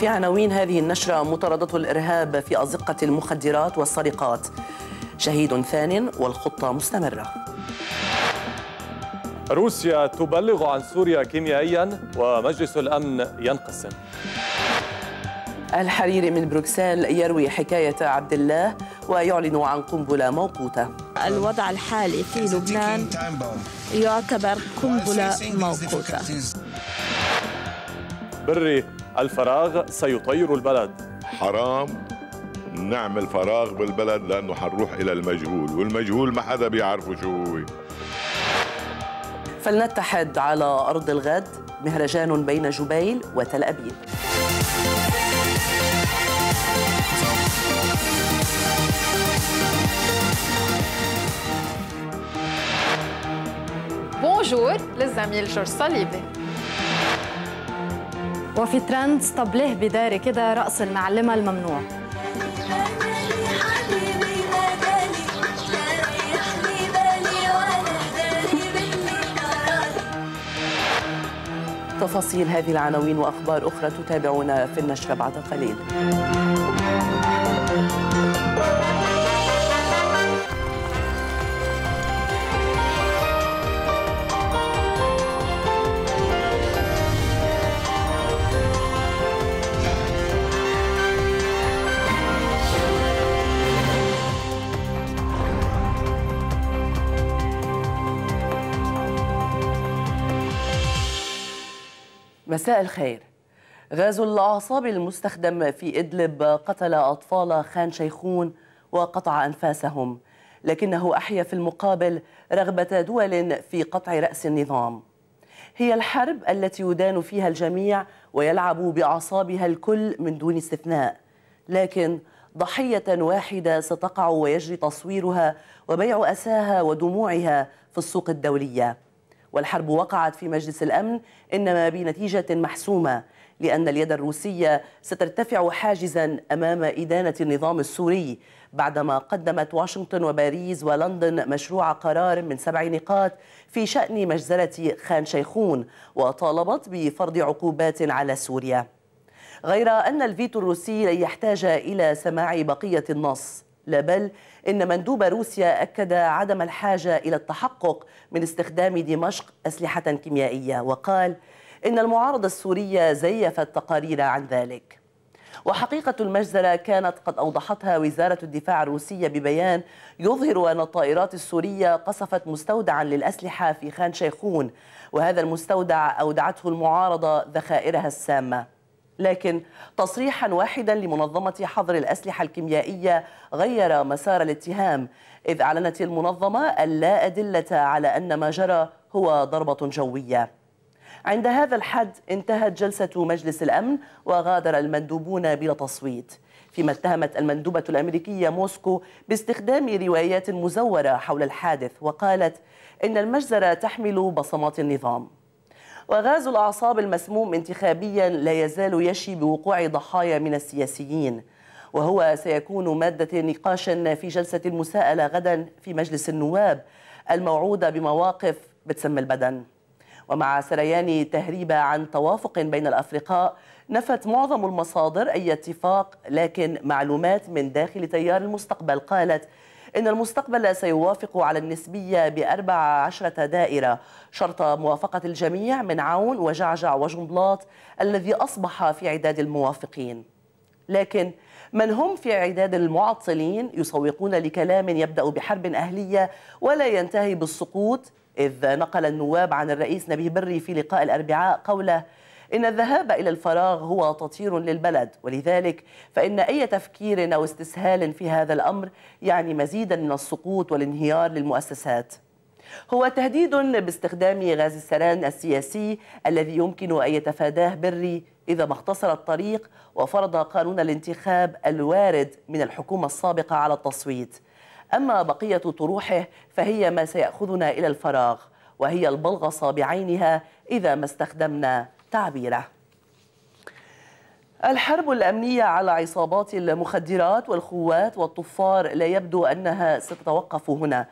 في عناوين هذه النشرة مطاردة الإرهاب في أزقة المخدرات والسرقات شهيد ثان والخطة مستمرة روسيا تبلغ عن سوريا كيميائيا ومجلس الأمن ينقسم الحريري من بروكسل يروي حكاية عبد الله ويعلن عن قنبلة موقوتة الوضع الحالي في لبنان يعتبر قنبلة موقوتة بري الفراغ سيطير البلد حرام نعمل فراغ بالبلد لأنه حنروح إلى المجهول والمجهول ما حدا بيعرفه شو هو فلنتحد على أرض الغد مهرجان بين جبيل وتل أبيب Bonjour les amis, je وفي ترند طب ليه بداري كده رقص المعلمة الممنوع تفاصيل هذه العناوين وأخبار أخرى تتابعونا في النشرة بعد قليل مساء الخير غاز الأعصاب المستخدم في إدلب قتل أطفال خان شيخون وقطع أنفاسهم لكنه أحيا في المقابل رغبة دول في قطع رأس النظام هي الحرب التي يدان فيها الجميع ويلعب بأعصابها الكل من دون استثناء لكن ضحية واحدة ستقع ويجري تصويرها وبيع أساها ودموعها في السوق الدولية والحرب وقعت في مجلس الأمن إنما بنتيجة محسومة لأن اليد الروسية سترتفع حاجزا أمام إدانة النظام السوري بعدما قدمت واشنطن وباريس ولندن مشروع قرار من سبع نقاط في شأن مجزرة خان شيخون وطالبت بفرض عقوبات على سوريا غير أن الفيتو الروسي لن يحتاج إلى سماع بقية النص لا بل إن مندوب روسيا أكد عدم الحاجة إلى التحقق من استخدام دمشق أسلحة كيميائية وقال إن المعارضة السورية زيفت تقارير عن ذلك وحقيقة المجزرة كانت قد أوضحتها وزارة الدفاع الروسية ببيان يظهر أن الطائرات السورية قصفت مستودعا للأسلحة في خان شيخون وهذا المستودع أودعته المعارضة ذخائرها السامة لكن تصريحا واحدا لمنظمة حظر الأسلحة الكيميائية غير مسار الاتهام إذ أعلنت المنظمة اللا أدلة على أن ما جرى هو ضربة جوية عند هذا الحد انتهت جلسة مجلس الأمن وغادر المندوبون بلا تصويت فيما اتهمت المندوبة الأمريكية موسكو باستخدام روايات مزورة حول الحادث وقالت إن المجزرة تحمل بصمات النظام وغاز الأعصاب المسموم انتخابيا لا يزال يشي بوقوع ضحايا من السياسيين وهو سيكون مادة نقاش في جلسة المساءلة غدا في مجلس النواب الموعودة بمواقف بتسم البدن ومع سريان تهريب عن توافق بين الأفرقاء نفت معظم المصادر أي اتفاق لكن معلومات من داخل تيار المستقبل قالت إن المستقبل سيوافق على النسبية بأربع عشرة دائرة شرط موافقة الجميع من عون وجعجع وجنبلاط الذي أصبح في عداد الموافقين لكن من هم في عداد المعطلين يسوقون لكلام يبدأ بحرب أهلية ولا ينتهي بالسقوط إذ نقل النواب عن الرئيس نبيه بري في لقاء الأربعاء قوله إن الذهاب إلى الفراغ هو تطير للبلد ولذلك فإن أي تفكير أو استسهال في هذا الأمر يعني مزيدا من السقوط والانهيار للمؤسسات هو تهديد باستخدام غاز السران السياسي الذي يمكن أن يتفاداه بري إذا ما اختصر الطريق وفرض قانون الانتخاب الوارد من الحكومة السابقة على التصويت أما بقية طروحه فهي ما سيأخذنا إلى الفراغ وهي البلغصة بعينها إذا ما استخدمنا تعبيره الحرب الأمنية على عصابات المخدرات والخوات والطفار لا يبدو أنها ستتوقف هنا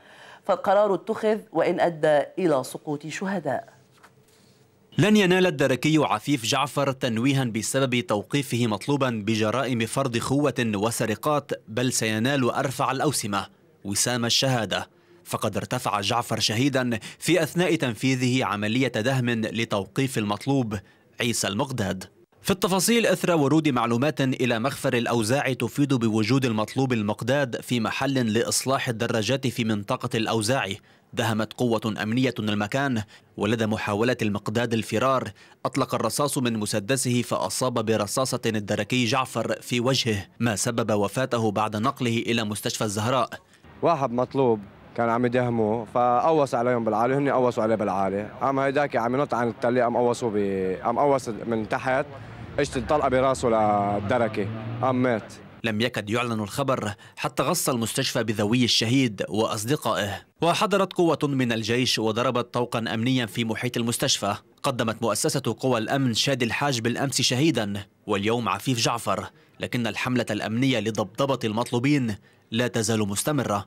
فالقرار اتخذ وإن أدى إلى سقوط شهداء لن ينال الدركي عفيف جعفر تنويها بسبب توقيفه مطلوبا بجرائم فرض خوة وسرقات بل سينال أرفع الأوسمة وسام الشهادة فقد ارتفع جعفر شهيدا في أثناء تنفيذه عملية دهم لتوقيف المطلوب عيسى المقداد في التفاصيل أثر ورود معلومات إلى مخفر الأوزاع تفيد بوجود المطلوب المقداد في محل لإصلاح الدراجات في منطقة الأوزاع دهمت قوة أمنية المكان ولدى محاولة المقداد الفرار أطلق الرصاص من مسدسه فأصاب برصاصة الدركي جعفر في وجهه ما سبب وفاته بعد نقله إلى مستشفى الزهراء واحد مطلوب كان عم يدهموه فقوص عليهم بالعالي هن قوصوا عليه بالعالي قام هيداك عم ينط عن التلة قام قوصوا ب قام قوص من تحت اجت الطلقه براسه للدركه قام مات لم يكد يعلن الخبر حتى غص المستشفى بذوي الشهيد وأصدقائه وحضرت قوة من الجيش وضربت طوقا أمنيا في محيط المستشفى قدمت مؤسسة قوى الأمن شادي الحاج بالأمس شهيدا واليوم عفيف جعفر لكن الحملة الأمنية لضبضبة المطلوبين لا تزال مستمرة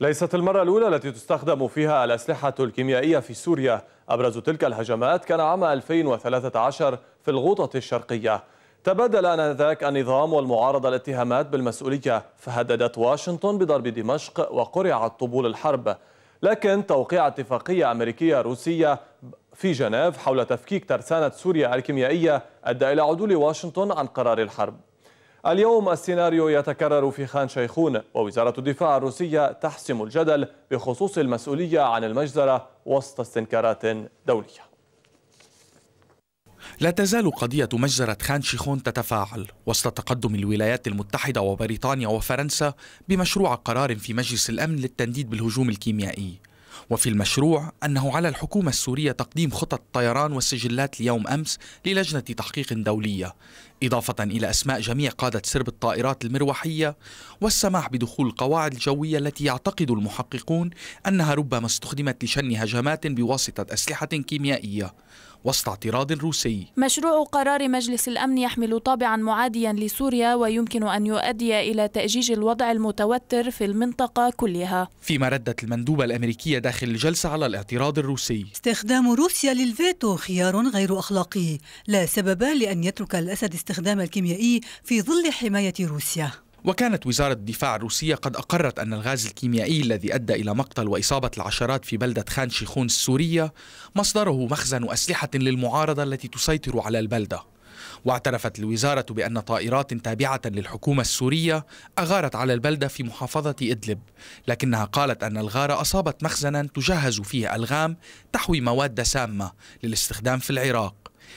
ليست المرة الأولى التي تستخدم فيها الأسلحة الكيميائية في سوريا أبرز تلك الهجمات كان عام 2013 في الغوطة الشرقية تبادل آنذاك النظام والمعارضة الاتهامات بالمسؤولية فهددت واشنطن بضرب دمشق وقرعت طبول الحرب لكن توقيع اتفاقية أمريكية روسية في جنيف حول تفكيك ترسانة سوريا الكيميائية أدى إلى عدول واشنطن عن قرار الحرب اليوم السيناريو يتكرر في خان شيخون ووزارة الدفاع الروسية تحسم الجدل بخصوص المسؤولية عن المجزرة وسط استنكارات دولية لا تزال قضية مجزرة خان شيخون تتفاعل وسط تقدم الولايات المتحدة وبريطانيا وفرنسا بمشروع قرار في مجلس الأمن للتنديد بالهجوم الكيميائي وفي المشروع أنه على الحكومة السورية تقديم خطط الطيران والسجلات ليوم أمس للجنة تحقيق دولية إضافة إلى أسماء جميع قادة سرب الطائرات المروحية والسماح بدخول القواعد الجوية التي يعتقد المحققون أنها ربما استخدمت لشن هجمات بواسطة أسلحة كيميائية وسط اعتراض روسي مشروع قرار مجلس الأمن يحمل طابعا معاديا لسوريا ويمكن أن يؤدي إلى تأجيج الوضع المتوتر في المنطقة كلها فيما ردت المندوبة الأمريكية داخل الجلسة على الاعتراض الروسي استخدام روسيا للفيتو خيار غير أخلاقي لا سبب لأن يترك الأسد استخدام الكيميائي في ظل حماية روسيا وكانت وزارة الدفاع الروسية قد أقرت أن الغاز الكيميائي الذي أدى إلى مقتل وإصابة العشرات في بلدة خان شيخون السورية مصدره مخزن أسلحة للمعارضة التي تسيطر على البلدة واعترفت الوزارة بأن طائرات تابعة للحكومة السورية أغارت على البلدة في محافظة إدلب لكنها قالت أن الغارة أصابت مخزنا تجهز فيه ألغام تحوي مواد سامة للاستخدام في العراق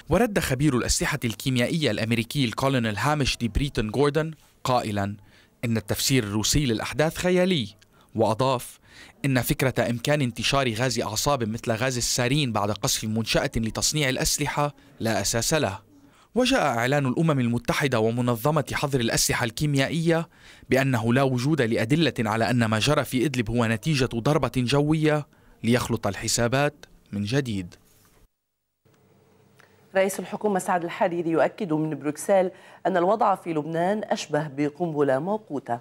ورد خبير الأسلحة الكيميائية الأمريكي الكولونيل هامش دي بريتون جوردن قائلا إن التفسير الروسي للأحداث خيالي وأضاف إن فكرة إمكان انتشار غاز أعصاب مثل غاز السارين بعد قصف منشأة لتصنيع الأسلحة لا أساس له وجاء إعلان الأمم المتحدة ومنظمة حظر الأسلحة الكيميائية بأنه لا وجود لأدلة على أن ما جرى في إدلب هو نتيجة ضربة جوية ليخلط الحسابات من جديد رئيس الحكومة سعد الحريري يؤكد من بروكسل أن الوضع في لبنان أشبه بقنبلة موقوتة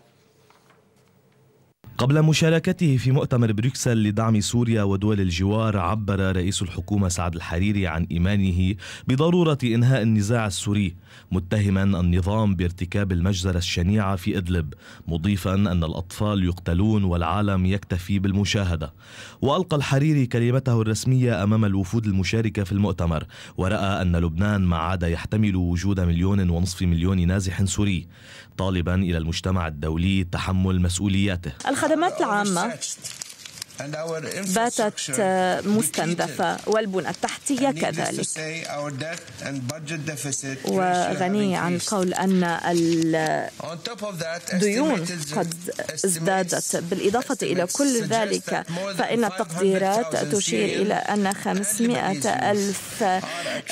قبل مشاركته في مؤتمر بروكسل لدعم سوريا ودول الجوار عبر رئيس الحكومة سعد الحريري عن إيمانه بضرورة إنهاء النزاع السوري متهما النظام بارتكاب المجزرة الشنيعة في إدلب مضيفا أن الأطفال يقتلون والعالم يكتفي بالمشاهدة وألقى الحريري كلمته الرسمية أمام الوفود المشاركة في المؤتمر ورأى أن لبنان ما عاد يحتمل وجود مليون ونصف مليون نازح سوري طالبا إلى المجتمع الدولي تحمل مسؤولياته الخدمات العامة باتت آه، مستنزفة والبنى التحتية كذلك وغني عن قول أن الديون قد ازدادت بالإضافة إلى كل ذلك فإن التقديرات تشير إلى أن 500 ألف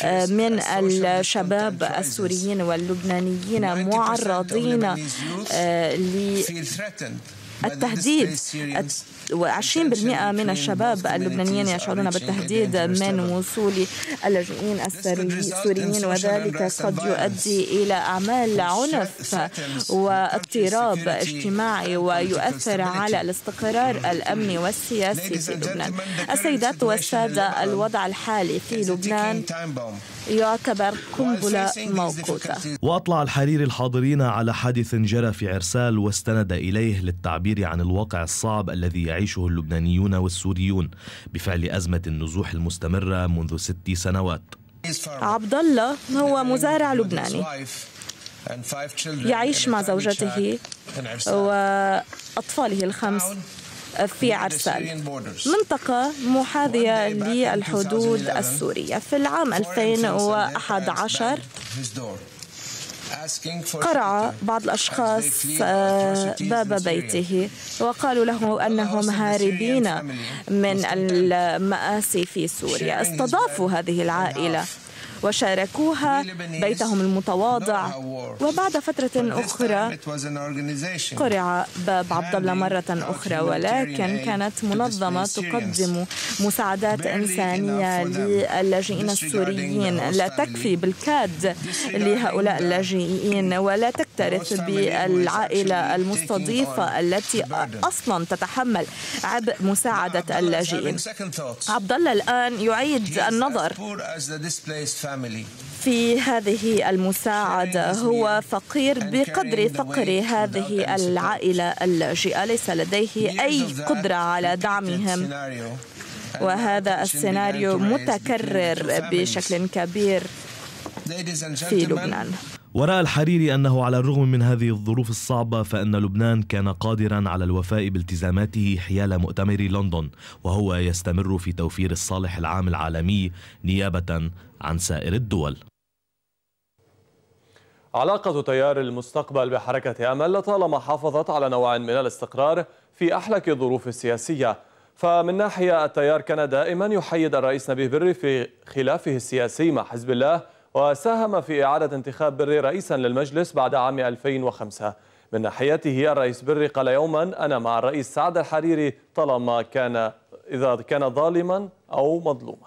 آه، من uh, الشباب السوريين واللبنانيين معرضين آه، ل التهديد 20% من الشباب اللبنانيين يشعرون بالتهديد من وصول اللاجئين السوريين وذلك قد يؤدي إلى أعمال عنف واضطراب اجتماعي ويؤثر على الاستقرار الأمني والسياسي في لبنان السيدات والسادة الوضع الحالي في لبنان يعتبر قنبلة موقوتة وأطلع الحريري الحاضرين على حادث جرى في عرسال واستند إليه للتعبير عن الواقع الصعب الذي يعيشه اللبنانيون والسوريون بفعل أزمة النزوح المستمرة منذ ست سنوات عبد الله هو مزارع لبناني يعيش مع زوجته وأطفاله الخمس في عرسال منطقة محاذية للحدود السورية في العام 2011 قرع بعض الأشخاص آه، باب بيته وقالوا له أنهم هاربين من المآسي في سوريا استضافوا هذه العائلة وشاركوها بيتهم المتواضع وبعد فترة أخرى قرع باب عبد الله مرة أخرى ولكن كانت منظمة تقدم مساعدات إنسانية للاجئين السوريين لا تكفي بالكاد لهؤلاء اللاجئين ولا تكفي ترث بالعائلة المستضيفة التي أصلا تتحمل عبء مساعدة اللاجئين عبد الله الآن يعيد النظر في هذه المساعدة هو فقير بقدر فقر هذه العائلة اللاجئة ليس لديه أي قدرة على دعمهم وهذا السيناريو متكرر بشكل كبير في لبنان وراى الحريري انه على الرغم من هذه الظروف الصعبه فان لبنان كان قادرا على الوفاء بالتزاماته حيال مؤتمر لندن وهو يستمر في توفير الصالح العام العالمي نيابه عن سائر الدول. علاقة تيار المستقبل بحركة أمل لطالما حافظت على نوع من الاستقرار في أحلك الظروف السياسية فمن ناحية التيار كان دائما يحيد الرئيس نبيه بري في خلافه السياسي مع حزب الله وساهم في إعادة انتخاب بري رئيسا للمجلس بعد عام 2005 من ناحيته الرئيس بري قال يوما أنا مع الرئيس سعد الحريري طالما كان إذا كان ظالما أو مظلوما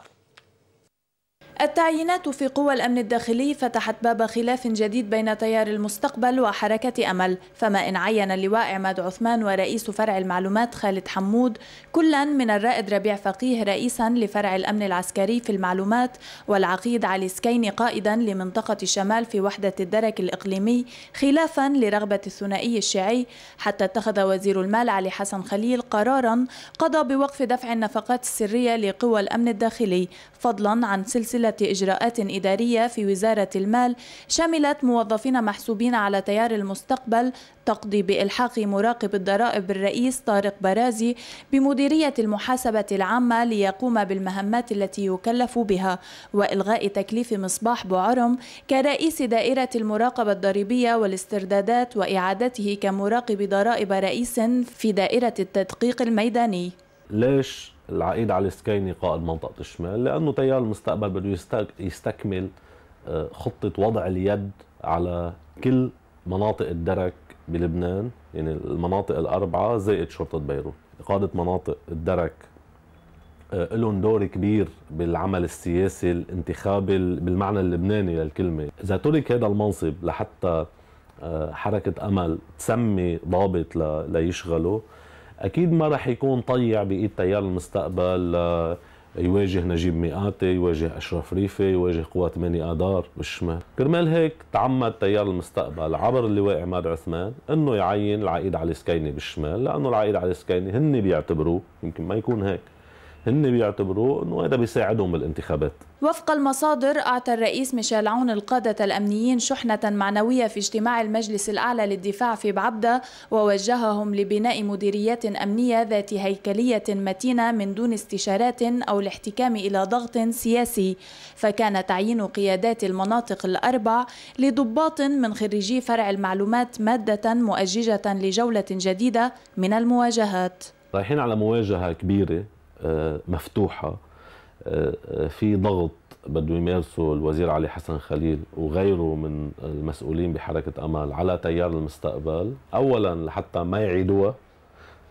التعيينات في قوى الأمن الداخلي فتحت باب خلاف جديد بين تيار المستقبل وحركة أمل فما إن عين اللواء عماد عثمان ورئيس فرع المعلومات خالد حمود كلا من الرائد ربيع فقيه رئيسا لفرع الأمن العسكري في المعلومات والعقيد علي سكيني قائدا لمنطقة الشمال في وحدة الدرك الإقليمي خلافا لرغبة الثنائي الشيعي حتى اتخذ وزير المال علي حسن خليل قرارا قضى بوقف دفع النفقات السرية لقوى الأمن الداخلي فضلا عن سلسلة تسهيلة إجراءات إدارية في وزارة المال شملت موظفين محسوبين على تيار المستقبل تقضي بإلحاق مراقب الضرائب الرئيس طارق برازي بمديرية المحاسبة العامة ليقوم بالمهمات التي يكلف بها وإلغاء تكليف مصباح بعرم كرئيس دائرة المراقبة الضريبية والاستردادات وإعادته كمراقب ضرائب رئيس في دائرة التدقيق الميداني ليش العقيد علي سكيني قائد منطقه الشمال لانه تيار المستقبل بده يستكمل آه، خطه وضع اليد على كل مناطق الدرك بلبنان يعني المناطق الاربعه زائد شرطه بيروت اقاده مناطق الدرك آه، لهم دور كبير بالعمل السياسي الانتخابي بالمعنى اللبناني للكلمه اذا ترك هذا المنصب لحتى آه، حركه امل تسمي ضابط ليشغله اكيد ما راح يكون طيع بايد تيار المستقبل آه، يواجه نجيب ميقاتي يواجه أشرف ريفي يواجه قوات 8 آذار بالشمال كرمال هيك تعمد تيار المستقبل عبر اللواء عماد عثمان أنه يعين العقيد علي سكيني بالشمال لأنه العقيد علي سكيني هن بيعتبروه يمكن ما يكون هيك هن بيعتبروا انه هذا بيساعدهم بالانتخابات وفق المصادر اعطى الرئيس ميشيل عون القاده الامنيين شحنه معنويه في اجتماع المجلس الاعلى للدفاع في بعبده ووجههم لبناء مديريات امنيه ذات هيكليه متينه من دون استشارات او الاحتكام الى ضغط سياسي فكان تعيين قيادات المناطق الاربع لضباط من خريجي فرع المعلومات ماده مؤججه لجوله جديده من المواجهات رايحين على مواجهه كبيره آه، مفتوحه آه، آه، في ضغط بده يمارسه الوزير علي حسن خليل وغيره من المسؤولين بحركه امل على تيار المستقبل اولا لحتى ما يعيدوها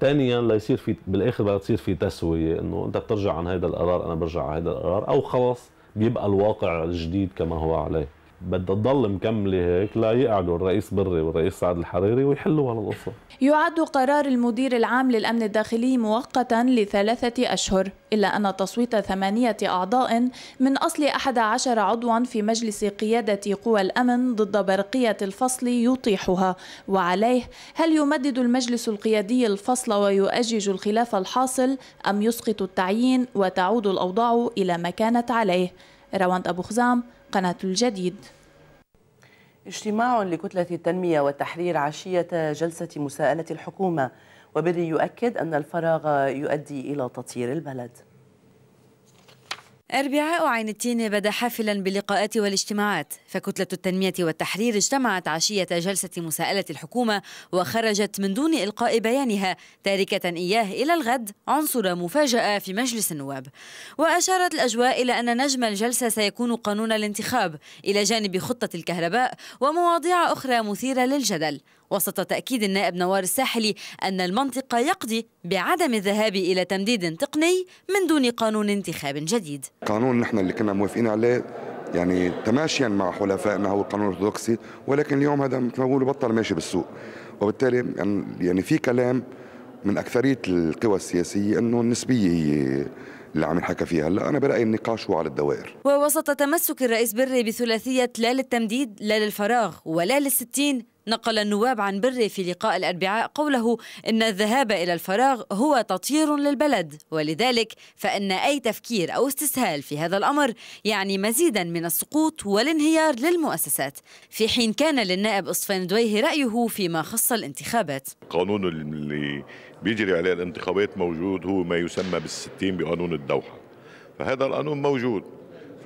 ثانيا ليصير في بالاخر بدها تصير في تسويه انه انت بترجع عن هذا القرار انا برجع على هذا القرار او خلص بيبقى الواقع الجديد كما هو عليه بدها تضل مكمله هيك لا يقعدوا الرئيس بري والرئيس سعد الحريري ويحلوا هالقصه. يعد قرار المدير العام للامن الداخلي مؤقتا لثلاثه اشهر، الا ان تصويت ثمانيه اعضاء من اصل 11 عضوا في مجلس قياده قوى الامن ضد برقيه الفصل يطيحها، وعليه هل يمدد المجلس القيادي الفصل ويؤجج الخلاف الحاصل ام يسقط التعيين وتعود الاوضاع الى ما كانت عليه؟ روان ابو خزام قناة الجديد اجتماع لكتلة التنمية والتحرير عشية جلسة مساءلة الحكومة وبري يؤكد أن الفراغ يؤدي إلى تطهير البلد أربعاء عين التين بدا حافلا باللقاءات والاجتماعات فكتلة التنمية والتحرير اجتمعت عشية جلسة مساءلة الحكومة وخرجت من دون إلقاء بيانها تاركة إياه إلى الغد عنصر مفاجأة في مجلس النواب وأشارت الأجواء إلى أن نجم الجلسة سيكون قانون الانتخاب إلى جانب خطة الكهرباء ومواضيع أخرى مثيرة للجدل وسط تأكيد النائب نوار الساحلي أن المنطقة يقضي بعدم الذهاب إلى تمديد تقني من دون قانون انتخاب جديد قانون نحن اللي كنا موافقين عليه يعني تماشيا مع حلفائنا هو القانون الارثوذكسي ولكن اليوم هذا مثل ما بقولوا بطل ماشي بالسوق وبالتالي يعني-, يعني في كلام من اكثريه القوى السياسيه انه النسبيه هي اللي عم ينحكى فيها هلا انا برايي النقاش هو على الدوائر ووسط تمسك الرئيس بري بثلاثيه لا للتمديد لا للفراغ ولا للستين نقل النواب عن بري في لقاء الأربعاء قوله إن الذهاب إلى الفراغ هو تطير للبلد ولذلك فإن أي تفكير أو استسهال في هذا الأمر يعني مزيدا من السقوط والانهيار للمؤسسات في حين كان للنائب إصفان دويه رأيه فيما خص الانتخابات قانون اللي بيجري عليه الانتخابات موجود هو ما يسمى بالستين بقانون الدوحة فهذا القانون موجود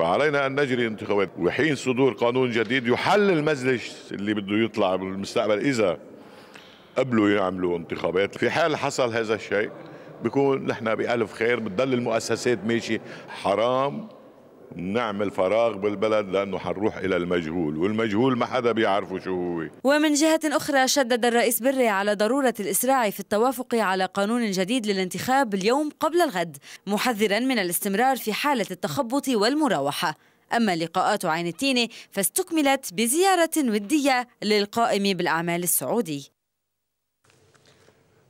فعلينا أن نجري انتخابات وحين صدور قانون جديد يحل المجلس اللي بده يطلع بالمستقبل إذا قبلوا يعملوا انتخابات في حال حصل هذا الشيء بكون نحن بألف خير بتضل المؤسسات ماشي حرام نعمل فراغ بالبلد لأنه حنروح إلى المجهول والمجهول ما حدا بيعرفه شو هو ومن جهة أخرى شدد الرئيس بري على ضرورة الإسراع في التوافق على قانون جديد للانتخاب اليوم قبل الغد محذرا من الاستمرار في حالة التخبط والمراوحة أما لقاءات عين التينة فاستكملت بزيارة ودية للقائم بالأعمال السعودي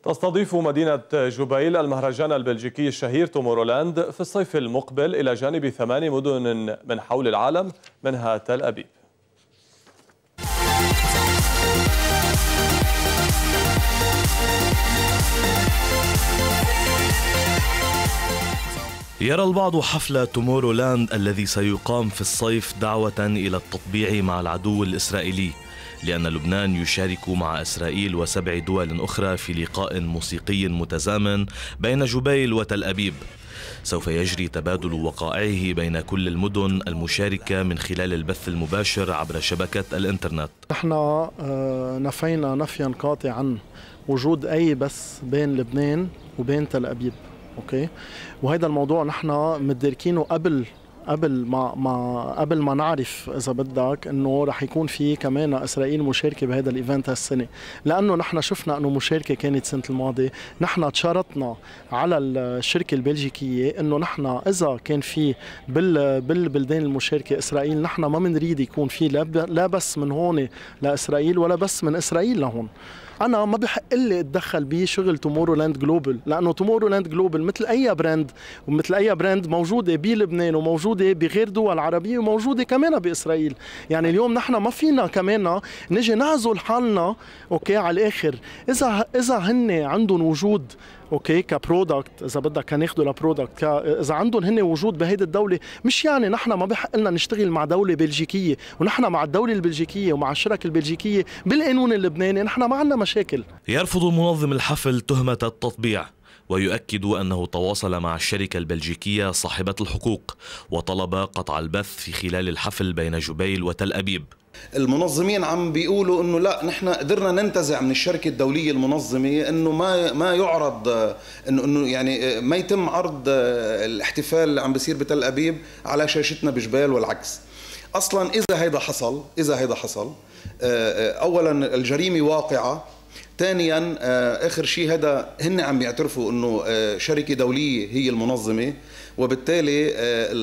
تستضيف مدينة جبيل المهرجان البلجيكي الشهير تومورولاند في الصيف المقبل إلى جانب ثمان مدن من حول العالم منها تل أبيب يرى البعض حفل تومورولاند الذي سيقام في الصيف دعوة إلى التطبيع مع العدو الإسرائيلي لأن لبنان يشارك مع إسرائيل وسبع دول أخرى في لقاء موسيقي متزامن بين جبيل وتل أبيب سوف يجري تبادل وقائعه بين كل المدن المشاركة من خلال البث المباشر عبر شبكة الإنترنت نحن آه، نفينا نفيا قاطعا وجود أي بث بين لبنان وبين تل أبيب اوكي وهذا الموضوع نحن مدركينه قبل قبل ما ما قبل ما نعرف اذا بدك انه رح يكون في كمان اسرائيل مشاركه بهذا الايفنت هالسنه لانه نحن شفنا انه مشاركه كانت السنه الماضيه نحن تشارطنا على الشركه البلجيكيه انه نحن اذا كان في بال بالبلدان المشاركه اسرائيل نحن ما بنريد يكون في لا بس من هون لاسرائيل ولا بس من اسرائيل لهون انا ما بحق لي اتدخل بشغل تومورو لاند جلوبال لانه تومورو لاند جلوبال مثل اي براند ومثل اي براند موجوده بلبنان وموجوده بغير دول عربيه وموجوده كمان باسرائيل يعني اليوم نحن ما فينا كمان نجي نعزل حالنا اوكي على الاخر اذا اذا هن عندهم وجود اوكي كبرودكت اذا بدك هناخده لبرودكت اذا عندهم هن وجود بهيدي الدوله مش يعني نحن ما بحق لنا نشتغل مع دوله بلجيكيه ونحن مع الدوله البلجيكيه ومع الشركه البلجيكيه بالقانون اللبناني نحن ما عندنا مشاكل يرفض منظم الحفل تهمه التطبيع ويؤكد أنه تواصل مع الشركة البلجيكية صاحبة الحقوق وطلب قطع البث في خلال الحفل بين جبيل وتل أبيب المنظمين عم بيقولوا انه لا نحن قدرنا ننتزع من الشركه الدوليه المنظمه انه ما ما يعرض انه انه يعني آه، ما يتم عرض آه، الاحتفال اللي عم بيصير بتل ابيب على شاشتنا بجبال والعكس اصلا اذا هيدا حصل اذا هيدا حصل آه، اولا الجريمه واقعه ثانيا اخر شيء هذا هن عم بيعترفوا انه شركه دوليه هي المنظمه وبالتالي آه،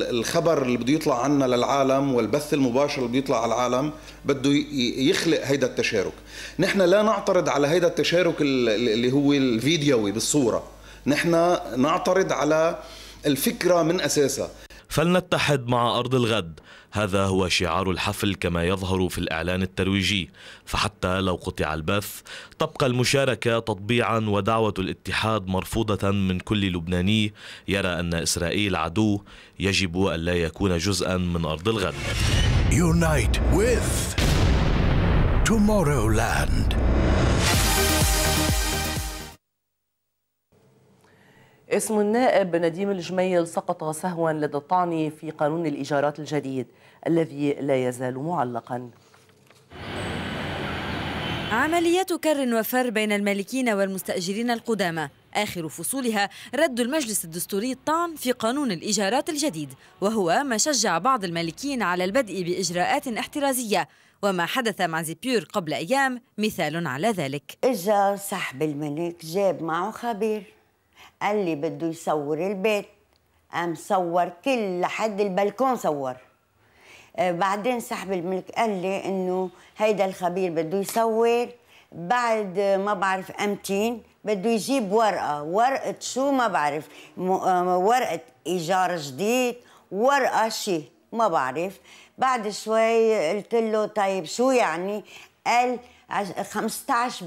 الخبر اللي بده يطلع عنا للعالم والبث المباشر اللي بيطلع على العالم بده يخلق هيدا التشارك نحن لا نعترض على هيدا التشارك اللي هو الفيديوي بالصورة نحن نعترض على الفكرة من أساسها فلنتحد مع أرض الغد هذا هو شعار الحفل كما يظهر في الإعلان الترويجي فحتى لو قطع البث تبقى المشاركة تطبيعا ودعوة الاتحاد مرفوضة من كل لبناني يرى أن إسرائيل عدو يجب أن لا يكون جزءا من أرض الغرب Unite with Tomorrowland اسم النائب نديم الجميل سقط سهوا لدى الطعن في قانون الإيجارات الجديد الذي لا يزال معلقا عملية كر وفر بين المالكين والمستأجرين القدامى آخر فصولها رد المجلس الدستوري الطعن في قانون الإيجارات الجديد وهو ما شجع بعض المالكين على البدء بإجراءات احترازية وما حدث مع زيبيور قبل أيام مثال على ذلك إجا سحب الملك جاب معه خبير قال لي بده يصور البيت قام صور كل لحد البلكون صور آه، بعدين صاحب الملك قال لي انه هيدا الخبير بده يصور بعد ما بعرف امتين بده يجيب ورقه ورقه شو ما بعرف آه، ورقه ايجار جديد ورقه شيء ما بعرف بعد شوي قلت له طيب شو يعني قال 15%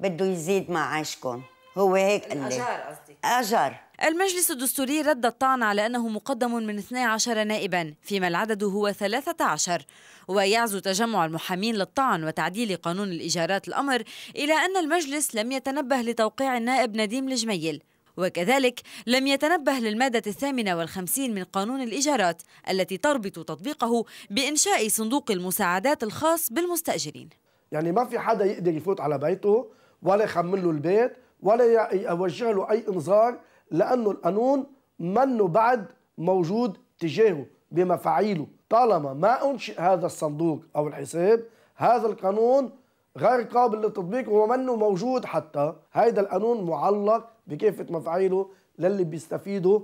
بده يزيد معاشكم هو هيك قال لي قصدي اجار المجلس الدستوري رد الطعن على أنه مقدم من 12 نائبا فيما العدد هو 13 ويعزو تجمع المحامين للطعن وتعديل قانون الإيجارات الأمر إلى أن المجلس لم يتنبه لتوقيع النائب نديم الجميل وكذلك لم يتنبه للمادة الثامنة والخمسين من قانون الإيجارات التي تربط تطبيقه بإنشاء صندوق المساعدات الخاص بالمستأجرين يعني ما في حدا يقدر يفوت على بيته ولا يخمن له البيت ولا أوجه له أي إنذار لأنه القانون منه بعد موجود تجاهه بمفاعيله طالما ما أنشئ هذا الصندوق أو الحساب هذا القانون غير قابل للتطبيق وهو منه موجود حتى هيدا القانون معلق بكافة مفاعيله للي بيستفيدوا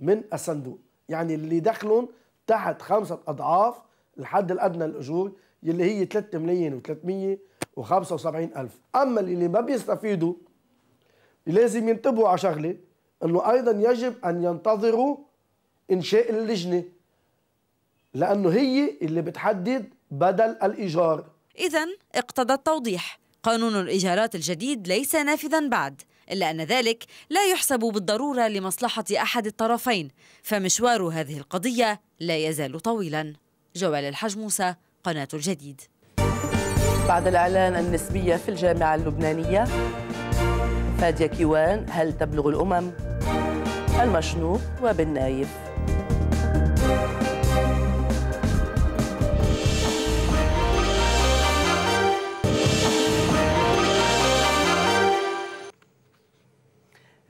من الصندوق يعني اللي دخلهم تحت خمسة أضعاف الحد الأدنى للأجور يلي هي 3 ملايين و375 ألف أما اللي ما بيستفيدوا لازم ينتبهوا على شغله انه ايضا يجب ان ينتظروا انشاء اللجنه لانه هي اللي بتحدد بدل الايجار اذا اقتضى التوضيح قانون الايجارات الجديد ليس نافذا بعد إلا أن ذلك لا يحسب بالضرورة لمصلحة أحد الطرفين فمشوار هذه القضية لا يزال طويلا جوال الحج موسى قناة الجديد بعد الإعلان النسبية في الجامعة اللبنانية فاديا كيوان هل تبلغ الأمم؟ المشنوق وبن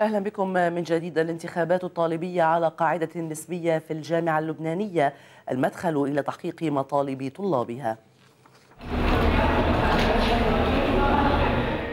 أهلا بكم من جديد الانتخابات الطالبية على قاعدة نسبية في الجامعة اللبنانية المدخل إلى تحقيق مطالب طلابها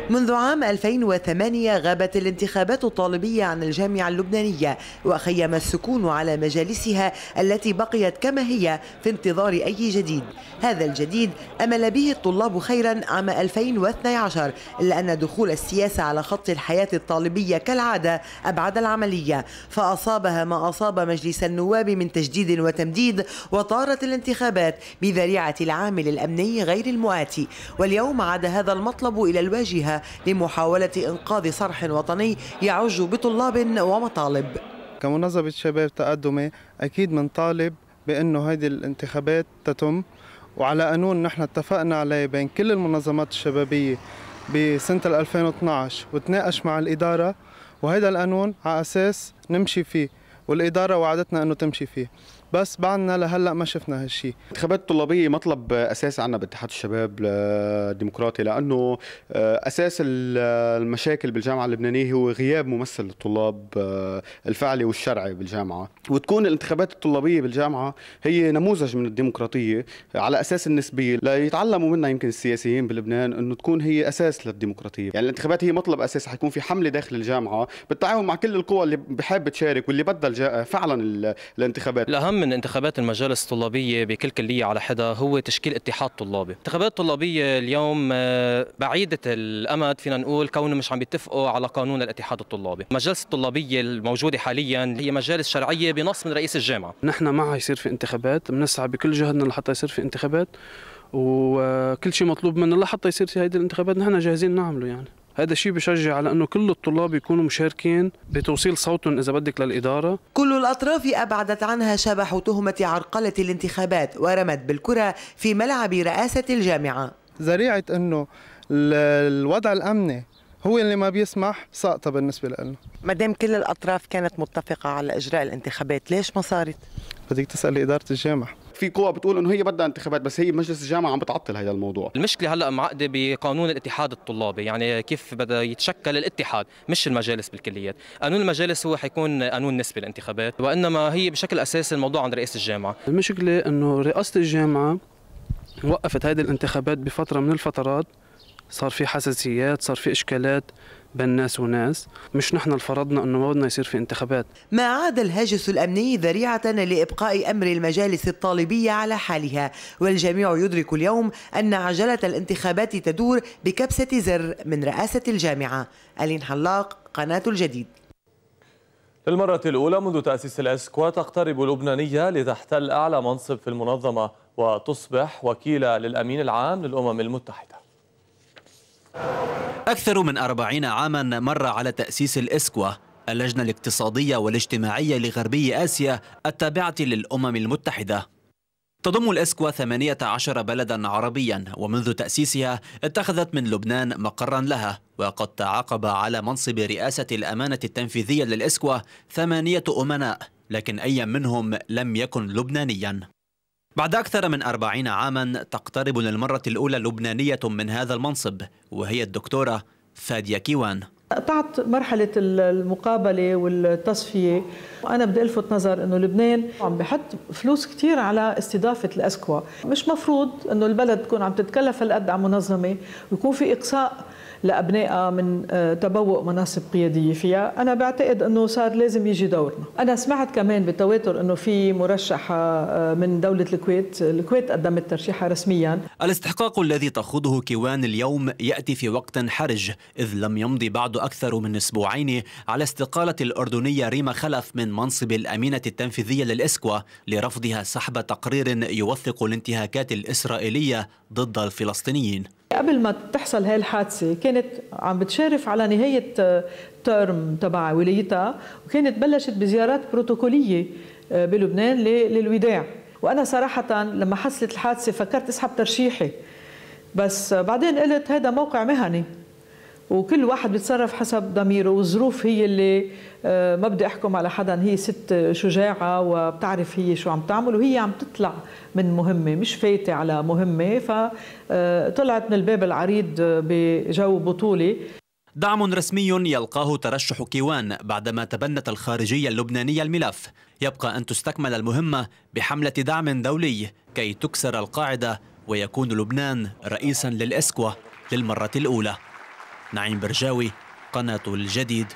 منذ عام 2008 غابت الانتخابات الطالبية عن الجامعة اللبنانية وخيم السكون على مجالسها التي بقيت كما هي في انتظار أي جديد هذا الجديد أمل به الطلاب خيرا عام 2012 إلا أن دخول السياسة على خط الحياة الطالبية كالعادة أبعد العملية فأصابها ما أصاب مجلس النواب من تجديد وتمديد وطارت الانتخابات بذريعة العامل الأمني غير المؤاتي واليوم عاد هذا المطلب إلى الواجهة لمحاولة إنقاذ صرح وطني يعج بطلاب ومطالب كمنظمة شباب تقدمي أكيد طالب بأنه هذه الانتخابات تتم وعلى قانون نحن اتفقنا عليه بين كل المنظمات الشبابية بسنة 2012 وتناقش مع الإدارة وهذا القانون على أساس نمشي فيه والإدارة وعدتنا أنه تمشي فيه بس بعدنا لهلا ما شفنا هالشيء انتخابات الطلابيه مطلب اساسي عندنا باتحاد الشباب الديمقراطي لانه اساس المشاكل بالجامعه اللبنانيه هو غياب ممثل الطلاب الفعلي والشرعي بالجامعه وتكون الانتخابات الطلابيه بالجامعه هي نموذج من الديمقراطيه على اساس النسبيه ليتعلموا منها يمكن السياسيين بلبنان انه تكون هي اساس للديمقراطيه يعني الانتخابات هي مطلب اساسي حيكون في حمله داخل الجامعه بالتعاون مع كل القوى اللي بحب تشارك واللي بدها فعلا الانتخابات الاهم من انتخابات المجالس الطلابية بكل كلية على حدا هو تشكيل اتحاد طلابي انتخابات طلابية اليوم آه، بعيدة الأمد فينا نقول كونه مش عم يتفقوا على قانون الاتحاد الطلابي المجالس الطلابية الموجودة حاليا هي مجالس شرعية بنص من رئيس الجامعة نحن معها يصير في انتخابات بنسعى بكل جهدنا لحتى يصير في انتخابات وكل آه، شيء مطلوب منا لحتى يصير في هذه الانتخابات نحن جاهزين نعمله يعني هذا الشيء بشجع على انه كل الطلاب يكونوا مشاركين بتوصيل صوتهم اذا بدك للاداره كل الاطراف ابعدت عنها شبح تهمه عرقله الانتخابات ورمت بالكره في ملعب رئاسه الجامعه ذريعه انه الوضع الامني هو اللي ما بيسمح ساقطة بالنسبة لنا ما دام كل الأطراف كانت متفقة على إجراء الانتخابات ليش ما صارت؟ بدك تسألي إدارة الجامعة في قوى بتقول انه هي بدها انتخابات بس هي مجلس الجامعه عم بتعطل هذا الموضوع المشكله هلا معقده بقانون الاتحاد الطلابي يعني كيف بدا يتشكل الاتحاد مش المجالس بالكليات قانون المجالس هو حيكون قانون نسبي للانتخابات وانما هي بشكل اساسي الموضوع عند رئيس الجامعه المشكله انه رئاسه الجامعه وقفت هذه الانتخابات بفتره من الفترات صار في حساسيات صار في اشكالات بين ناس وناس مش نحن اللي فرضنا انه ما بدنا يصير في انتخابات ما عاد الهاجس الامني ذريعه لابقاء امر المجالس الطالبيه على حالها والجميع يدرك اليوم ان عجله الانتخابات تدور بكبسه زر من رئاسه الجامعه الين حلاق قناه الجديد للمرة الأولى منذ تأسيس الأسكوا تقترب لبنانية لتحتل أعلى منصب في المنظمة وتصبح وكيلة للأمين العام للأمم المتحدة أكثر من أربعين عاما مر على تأسيس الإسكوا اللجنة الاقتصادية والاجتماعية لغربي آسيا التابعة للأمم المتحدة تضم الإسكوا 18 بلدا عربيا ومنذ تأسيسها اتخذت من لبنان مقرا لها وقد تعاقب على منصب رئاسة الأمانة التنفيذية للإسكوا ثمانية أمناء لكن أي منهم لم يكن لبنانيا بعد أكثر من أربعين عاما تقترب للمرة الأولى لبنانية من هذا المنصب وهي الدكتورة فادية كيوان قطعت مرحلة المقابلة والتصفية وأنا بدي ألفت نظر أنه لبنان عم بحط فلوس كتير على استضافة الأسكوا مش مفروض أنه البلد تكون عم تتكلف هالقد على منظمة ويكون في إقصاء لأبنائها من آه، تبوء مناصب قيادية فيها أنا بعتقد أنه صار لازم يجي دورنا أنا سمعت كمان بالتواتر أنه في مرشحة آه، من دولة الكويت الكويت قدمت ترشيحها رسميا الاستحقاق الذي تخوضه كيوان اليوم يأتي في وقت حرج إذ لم يمضي بعد أكثر من أسبوعين على استقالة الأردنية ريما خلف من منصب الأمينة التنفيذية للإسكوا لرفضها سحب تقرير يوثق الانتهاكات الإسرائيلية ضد الفلسطينيين قبل ما تحصل هاي الحادثه كانت عم بتشارف على نهايه ترم آه، تبع ولايتها وكانت بلشت بزيارات بروتوكوليه آه، بلبنان للوداع وانا صراحه لما حصلت الحادثه فكرت اسحب ترشيحي بس آه، بعدين قلت هذا موقع مهني وكل واحد بيتصرف حسب ضميره والظروف هي اللي آه، ما بدي احكم على حدا هي ست شجاعه وبتعرف هي شو عم تعمل وهي عم تطلع من مهمه مش فايته على مهمه فطلعت آه، من الباب العريض بجو بطولي دعم رسمي يلقاه ترشح كيوان بعدما تبنت الخارجية اللبنانية الملف يبقى أن تستكمل المهمة بحملة دعم دولي كي تكسر القاعدة ويكون لبنان رئيسا للإسكوا للمرة الأولى نعيم برجاوي قناة الجديد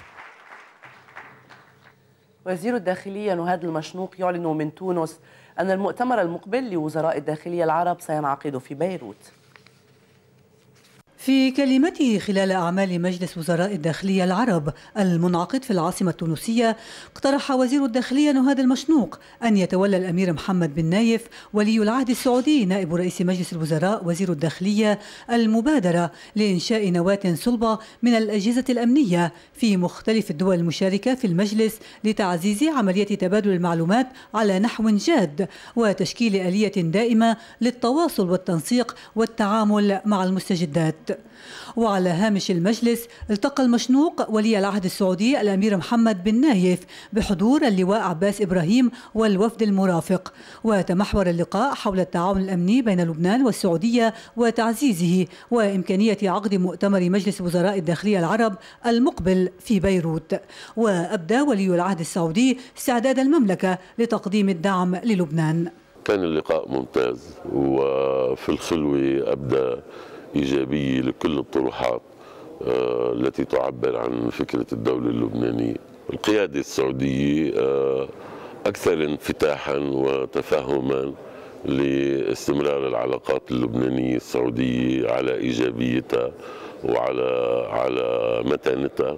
وزير الداخلية نهاد المشنوق يعلن من تونس أن المؤتمر المقبل لوزراء الداخلية العرب سينعقد في بيروت في كلمته خلال أعمال مجلس وزراء الداخلية العرب المنعقد في العاصمة التونسية اقترح وزير الداخلية نهاد المشنوق أن يتولى الأمير محمد بن نايف ولي العهد السعودي نائب رئيس مجلس الوزراء وزير الداخلية المبادرة لإنشاء نواة صلبة من الأجهزة الأمنية في مختلف الدول المشاركة في المجلس لتعزيز عملية تبادل المعلومات على نحو جاد وتشكيل آلية دائمة للتواصل والتنسيق والتعامل مع المستجدات وعلى هامش المجلس التقى المشنوق ولي العهد السعودي الأمير محمد بن نايف بحضور اللواء عباس إبراهيم والوفد المرافق وتمحور اللقاء حول التعاون الأمني بين لبنان والسعودية وتعزيزه وإمكانية عقد مؤتمر مجلس وزراء الداخلية العرب المقبل في بيروت وأبدى ولي العهد السعودي استعداد المملكة لتقديم الدعم للبنان كان اللقاء ممتاز وفي الخلوة أبدى إيجابية لكل الطروحات آه، التي تعبر عن فكرة الدولة اللبنانية القيادة السعودية آه، أكثر انفتاحا وتفهما لاستمرار العلاقات اللبنانية السعودية على إيجابيتها وعلى على متانتها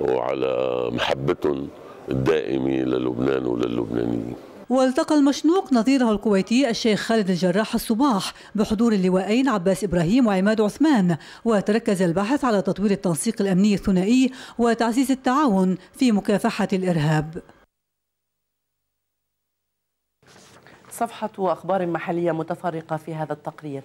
وعلى محبتهم الدائمة للبنان وللبنانيين والتقى المشنوق نظيره الكويتي الشيخ خالد الجراح الصباح بحضور اللواءين عباس إبراهيم وعماد عثمان وتركز البحث على تطوير التنسيق الأمني الثنائي وتعزيز التعاون في مكافحة الإرهاب صفحة أخبار محلية متفرقة في هذا التقرير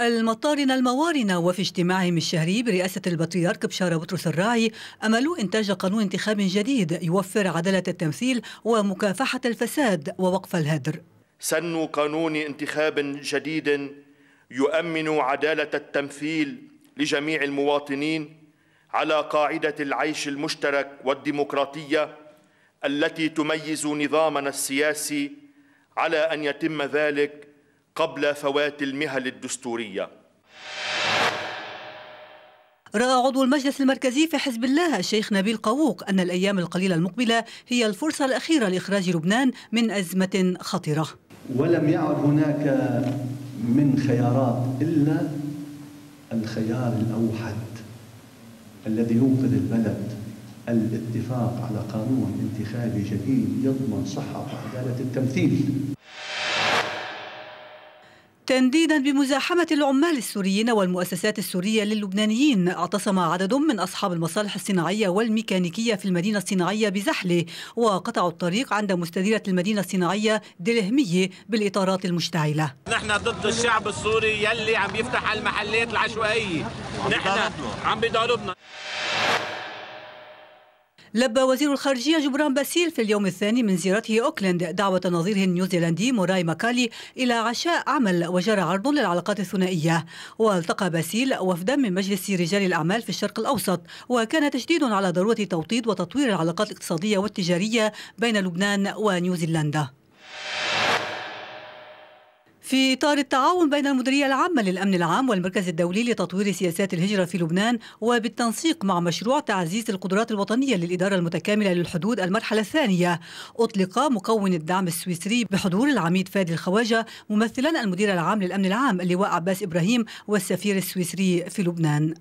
المطارنة الموارنة وفي اجتماعهم الشهري برئاسة البطريرك بشارة بطرس الراعي أملوا إنتاج قانون انتخاب جديد يوفر عدالة التمثيل ومكافحة الفساد ووقف الهدر سنوا قانون انتخاب جديد يؤمن عدالة التمثيل لجميع المواطنين على قاعدة العيش المشترك والديمقراطية التي تميز نظامنا السياسي على أن يتم ذلك قبل فوات المهل الدستورية رأى عضو المجلس المركزي في حزب الله الشيخ نبيل قووق أن الأيام القليلة المقبلة هي الفرصة الأخيرة لإخراج لبنان من أزمة خطرة ولم يعد هناك من خيارات إلا الخيار الأوحد الذي ينقذ البلد الاتفاق على قانون انتخابي جديد يضمن صحة وعدالة التمثيل تنديدا بمزاحمة العمال السوريين والمؤسسات السورية للبنانيين اعتصم عدد من أصحاب المصالح الصناعية والميكانيكية في المدينة الصناعية بزحلة وقطعوا الطريق عند مستديرة المدينة الصناعية دلهمية بالإطارات المشتعلة نحن ضد الشعب السوري يلي عم يفتح المحلات العشوائية نحن عم بيضربنا لبى وزير الخارجية جبران باسيل في اليوم الثاني من زيارته أوكلاند دعوة نظيره النيوزيلندي موراي ماكالي إلى عشاء عمل وجرى عرض للعلاقات الثنائية والتقى باسيل وفدا من مجلس رجال الأعمال في الشرق الأوسط وكان تشديد على ضرورة توطيد وتطوير العلاقات الاقتصادية والتجارية بين لبنان ونيوزيلندا في إطار التعاون بين المديرية العامة للأمن العام والمركز الدولي لتطوير سياسات الهجرة في لبنان وبالتنسيق مع مشروع تعزيز القدرات الوطنية للإدارة المتكاملة للحدود المرحلة الثانية أطلق مكون الدعم السويسري بحضور العميد فادي الخواجة ممثلا المدير العام للأمن العام اللواء عباس إبراهيم والسفير السويسري في لبنان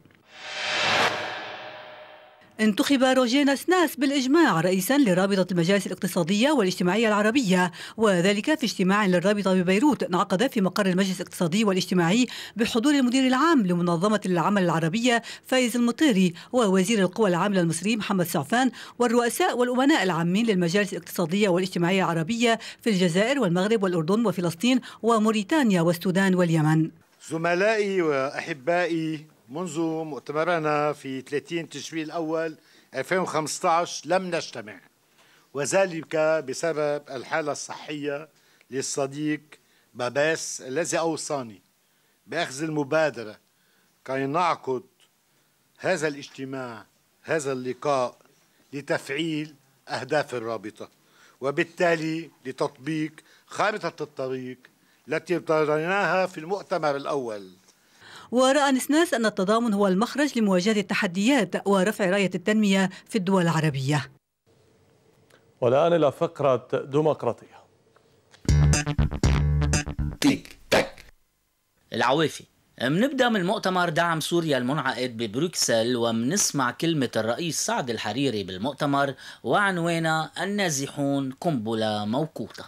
انتخب روجينا سناس بالإجماع رئيسا لرابطة المجالس الاقتصادية والاجتماعية العربية وذلك في اجتماع للرابطة ببيروت انعقد في مقر المجلس الاقتصادي والاجتماعي بحضور المدير العام لمنظمة العمل العربية فايز المطيري ووزير القوى العاملة المصري محمد سعفان والرؤساء والأمناء العامين للمجالس الاقتصادية والاجتماعية العربية في الجزائر والمغرب والأردن وفلسطين وموريتانيا والسودان واليمن زملائي وأحبائي منذ مؤتمرنا في 30 تشرين الأول 2015 لم نجتمع وذلك بسبب الحالة الصحية للصديق باباس الذي أوصاني بأخذ المبادرة كي نعقد هذا الاجتماع هذا اللقاء لتفعيل أهداف الرابطة وبالتالي لتطبيق خارطة الطريق التي ابتدأناها في المؤتمر الأول ورأى نسناس أن التضامن هو المخرج لمواجهة التحديات ورفع راية التنمية في الدول العربية والآن إلى فقرة ديمقراطية تيك تك العوافي منبدا من مؤتمر دعم سوريا المنعقد ببروكسل ومنسمع كلمة الرئيس سعد الحريري بالمؤتمر وعنوانها النازحون قنبلة موقوتة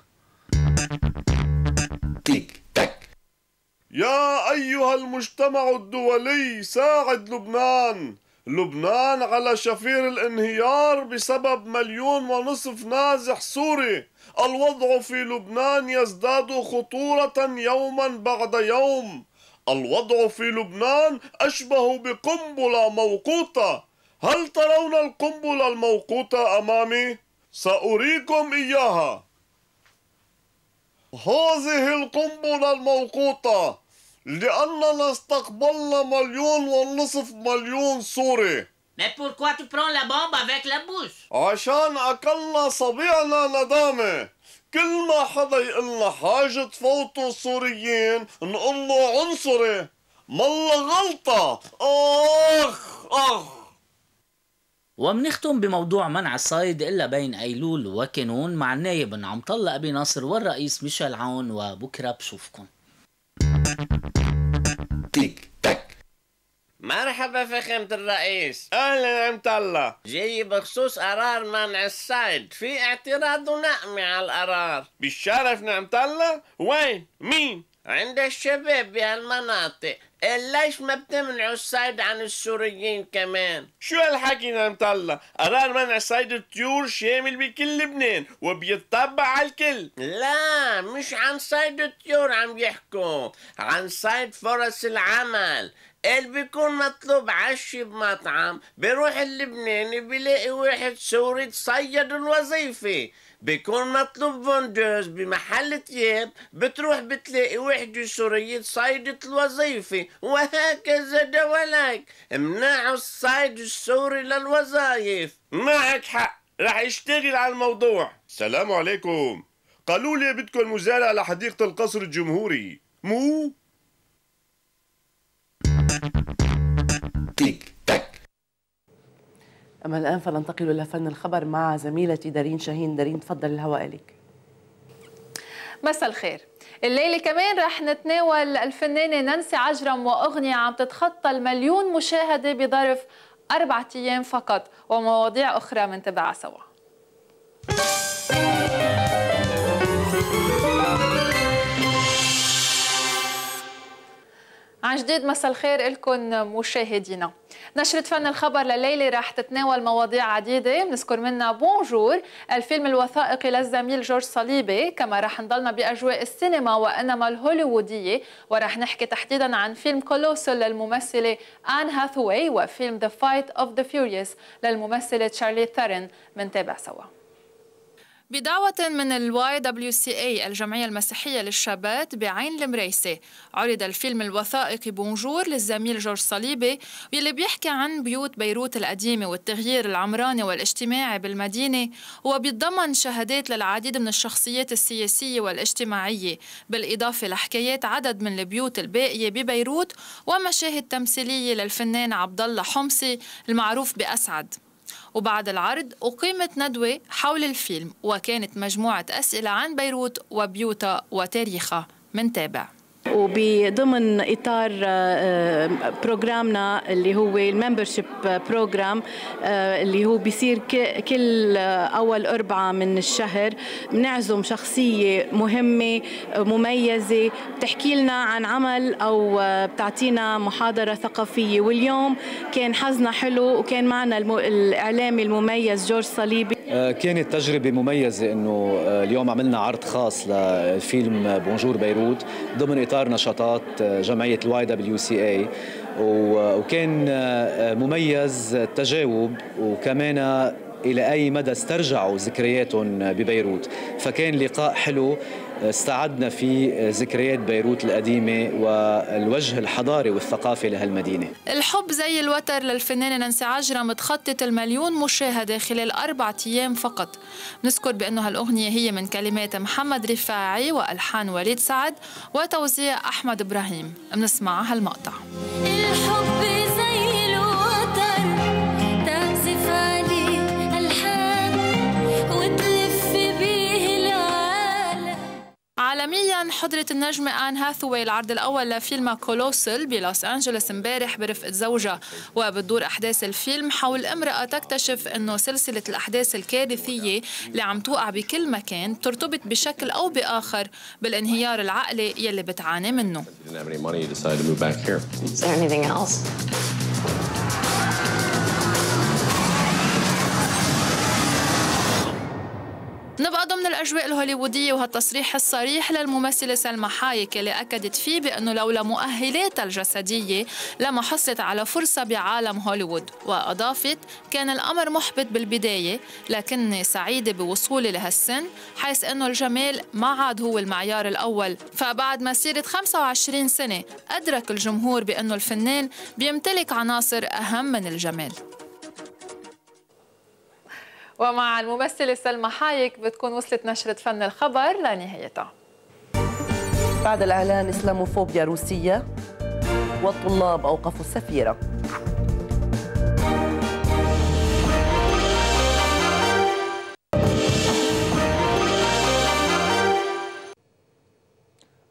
يا أيها المجتمع الدولي ساعد لبنان لبنان على شفير الانهيار بسبب مليون ونصف نازح سوري الوضع في لبنان يزداد خطورة يوما بعد يوم الوضع في لبنان أشبه بقنبلة موقوتة هل ترون القنبلة الموقوتة أمامي؟ سأريكم إياها هذه القنبلة الموقوتة لأننا استقبلنا مليون ونصف مليون سوري Mais pourquoi tu prends la bombe avec la bouche? عشان أكلنا صبيعنا ندامة كل ما حدا يقلنا حاجة فوتوا السوريين نقول له عنصري ملا غلطة آخ آخ ومنختم بموضوع منع الصيد إلا بين أيلول وكانون مع النايب نعم طلق أبي ناصر والرئيس ميشيل عون وبكرة بشوفكم تيك تك مرحبا فخامة الرئيس أهلا عمت الله جاي بخصوص قرار منع الصيد في اعتراض نقمي على القرار بالشرف نعمت الله وين مين عند الشباب بهالمناطق ليش ما بتمنعوا الصيد عن السوريين كمان شو هالحكي نمطلة قرار منع صيد الطيور شامل بكل لبنان وبيتطبع على الكل لا مش عن صيد الطيور عم يحكوا عن صيد فرص العمل اللي بيكون مطلوب عشي بمطعم بيروح اللبناني بيلاقي واحد سوري تصيد الوظيفه بيكون مطلوب فندوز بمحل تياب بتروح بتلاقي وحدة سورية صيدة الوظيفة وهكذا دولك منعوا الصيد السوري للوظائف معك حق رح اشتغل على الموضوع السلام عليكم قالوا لي بدكم مزارع لحديقة القصر الجمهوري مو أما الآن فلننتقل إلى فن الخبر مع زميلتي دارين شاهين دارين تفضل الهواء لك مساء الخير الليله كمان رح نتناول الفنانه نانسي عجرم واغنيه عم تتخطى المليون مشاهده بظرف اربعه ايام فقط ومواضيع اخرى من تبع سوا عن جديد مساء الخير لكم مشاهدينا نشرة فن الخبر لليلة رح تتناول مواضيع عديدة بنذكر منها بونجور الفيلم الوثائقي للزميل جورج صليبي كما رح نضلنا بأجواء السينما وإنما الهوليوودية ورح نحكي تحديدا عن فيلم كولوسل للممثلة آن هاثواي وفيلم ذا فايت أوف ذا فيوريوس للممثلة تشارلي من منتابع سوا بدعوة من الـ YWCA الجمعية المسيحية للشابات بعين المريسي عرض الفيلم الوثائقي بونجور للزميل جورج صليبي واللي بيحكي عن بيوت بيروت القديمة والتغيير العمراني والاجتماعي بالمدينة وبيتضمن شهادات للعديد من الشخصيات السياسية والاجتماعية بالإضافة لحكايات عدد من البيوت الباقية ببيروت ومشاهد تمثيلية للفنان عبد الله حمصي المعروف بأسعد وبعد العرض أقيمت ندوة حول الفيلم وكانت مجموعة أسئلة عن بيروت وبيوتها وتاريخها منتابع وبضمن اطار آه، بروجرامنا اللي هو الممبرشيب آه، بروجرام آه، اللي هو بيصير كل اول اربعه من الشهر بنعزم شخصيه مهمه مميزه بتحكي لنا عن عمل او بتعطينا محاضره ثقافيه واليوم كان حظنا حلو وكان معنا الاعلامي المميز جورج صليبي آه، كانت تجربة مميزة انه آه، اليوم عملنا عرض خاص لفيلم بونجور بيروت ضمن اطار نشاطات آه، جمعية الواي دبليو سي اي وكان مميز التجاوب وكمان الى اي مدى استرجعوا ذكرياتهم ببيروت فكان لقاء حلو استعدنا في ذكريات بيروت القديمة والوجه الحضاري والثقافي لهالمدينة الحب زي الوتر للفنانة نانسي عجرم تخطت المليون مشاهدة خلال أربعة أيام فقط نذكر بأنه هالأغنية هي من كلمات محمد رفاعي وألحان وليد سعد وتوزيع أحمد إبراهيم بنسمع هالمقطع الحب زي عالميا حضرت النجمة آن هاثوي العرض الأول لفيلم كولوسل بلوس أنجلوس امبارح برفقة زوجها وبتدور أحداث الفيلم حول امرأة تكتشف أنه سلسلة الأحداث الكارثية اللي عم توقع بكل مكان ترتبط بشكل أو بآخر بالانهيار العقلي يلي بتعاني منه نبقى ضمن الأجواء الهوليوودية وهالتصريح الصريح للممثلة سلمى حايك اللي أكدت فيه بأنه لولا مؤهلاتها الجسدية لما حصلت على فرصة بعالم هوليوود وأضافت كان الأمر محبط بالبداية لكني سعيدة بوصولي لهالسن حيث أنه الجمال ما عاد هو المعيار الأول فبعد مسيرة 25 سنة أدرك الجمهور بأنه الفنان بيمتلك عناصر أهم من الجمال ومع الممثلة سلمى حايك بتكون وصلت نشرة فن الخبر لنهايتها بعد الإعلان إسلاموفوبيا روسية والطلاب أوقفوا السفيرة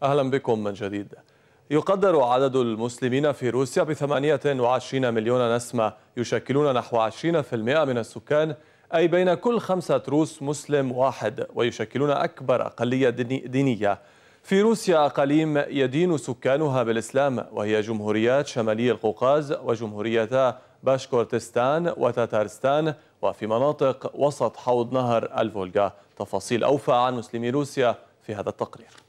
أهلا بكم من جديد يقدر عدد المسلمين في روسيا ب 28 مليون نسمة يشكلون نحو 20% من السكان أي بين كل خمسة روس مسلم واحد ويشكلون أكبر أقلية دينية في روسيا أقاليم يدين سكانها بالإسلام وهي جمهوريات شمالي القوقاز وجمهوريتا باشكورتستان وتاتارستان وفي مناطق وسط حوض نهر الفولغا تفاصيل أوفى عن مسلمي روسيا في هذا التقرير